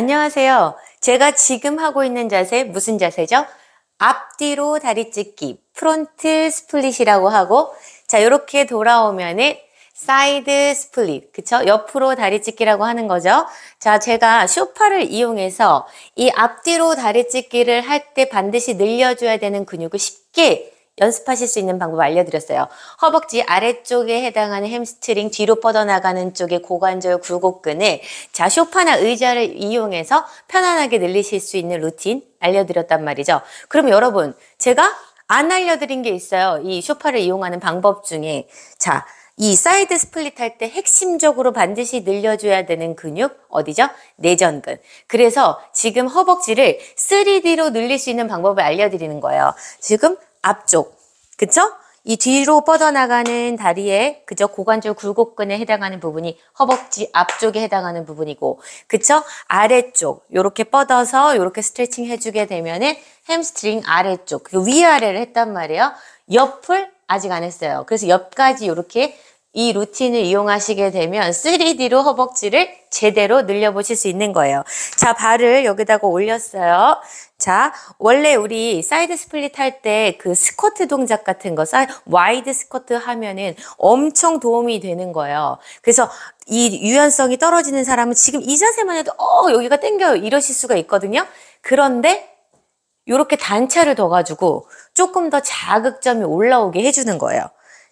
안녕하세요. 제가 지금 하고 있는 자세 무슨 자세죠? 앞뒤로 다리 찢기 프론트 스플릿이라고 하고 자 이렇게 돌아오면은 사이드 스플릿 그쵸? 옆으로 다리 찢기라고 하는 거죠. 자 제가 쇼파를 이용해서 이 앞뒤로 다리 찢기를 할 때 반드시 늘려줘야 되는 근육을 쉽게 연습하실 수 있는 방법 알려드렸어요. 허벅지 아래쪽에 해당하는 햄스트링 뒤로 뻗어나가는 쪽의 고관절 굴곡근을 자 쇼파나 의자를 이용해서 편안하게 늘리실 수 있는 루틴 알려드렸단 말이죠. 그럼 여러분 제가 안 알려드린 게 있어요. 이 쇼파를 이용하는 방법 중에 자. 이 사이드 스플릿 할 때 핵심적으로 반드시 늘려줘야 되는 근육 어디죠? 내전근. 그래서 지금 허벅지를 3D로 늘릴 수 있는 방법을 알려드리는 거예요. 지금 앞쪽. 그쵸? 이 뒤로 뻗어나가는 다리에 그저 고관절 굴곡근에 해당하는 부분이 허벅지 앞쪽에 해당하는 부분이고 그쵸? 아래쪽 요렇게 뻗어서 요렇게 스트레칭 해주게 되면은 햄스트링 아래쪽 그 위아래를 했단 말이에요 옆을 아직 안 했어요 그래서 옆까지 요렇게 이 루틴을 이용하시게 되면 3D로 허벅지를 제대로 늘려보실 수 있는 거예요. 자, 발을 여기다가 올렸어요. 자, 원래 우리 사이드 스플릿 할 때 그 스쿼트 동작 같은 거, 와이드 스쿼트 하면은 엄청 도움이 되는 거예요. 그래서 이 유연성이 떨어지는 사람은 지금 이 자세만 해도 어, 여기가 땡겨요. 이러실 수가 있거든요. 그런데 이렇게 단차를 둬 가지고 조금 더 자극점이 올라오게 해주는 거예요.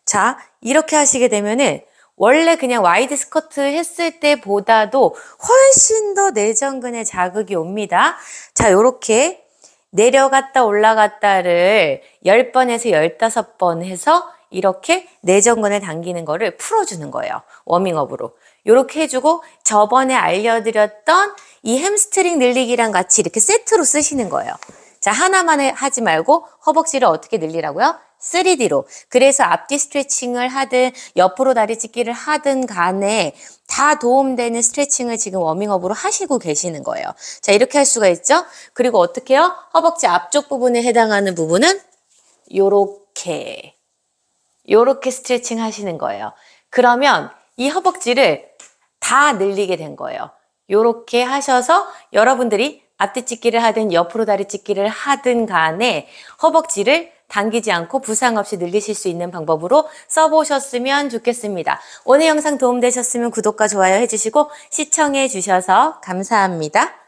자, 이렇게 하시게 되면은 원래 그냥 와이드 스커트 했을 때보다도 훨씬 더 내전근에 자극이 옵니다. 자, 요렇게 내려갔다 올라갔다를 10번에서 15번 해서 이렇게 내전근에 당기는 거를 풀어주는 거예요. 워밍업으로. 요렇게 해주고 저번에 알려드렸던 이 햄스트링 늘리기랑 같이 이렇게 세트로 쓰시는 거예요. 자, 하나만 하지 말고 허벅지를 어떻게 늘리라고요? 3D로 그래서 앞뒤 스트레칭을 하든 옆으로 다리 찢기를 하든 간에 다 도움되는 스트레칭을 지금 워밍업으로 하시고 계시는 거예요. 자 이렇게 할 수가 있죠. 그리고 어떻게 해요? 허벅지 앞쪽 부분에 해당하는 부분은 요렇게 요렇게 스트레칭 하시는 거예요. 그러면 이 허벅지를 다 늘리게 된 거예요. 요렇게 하셔서 여러분들이 앞뒤 찢기를 하든 옆으로 다리 찢기를 하든 간에 허벅지를 당기지 않고 부상 없이 늘리실 수 있는 방법으로 써보셨으면 좋겠습니다. 오늘 영상 도움되셨으면 구독과 좋아요 해주시고 시청해 주셔서 감사합니다.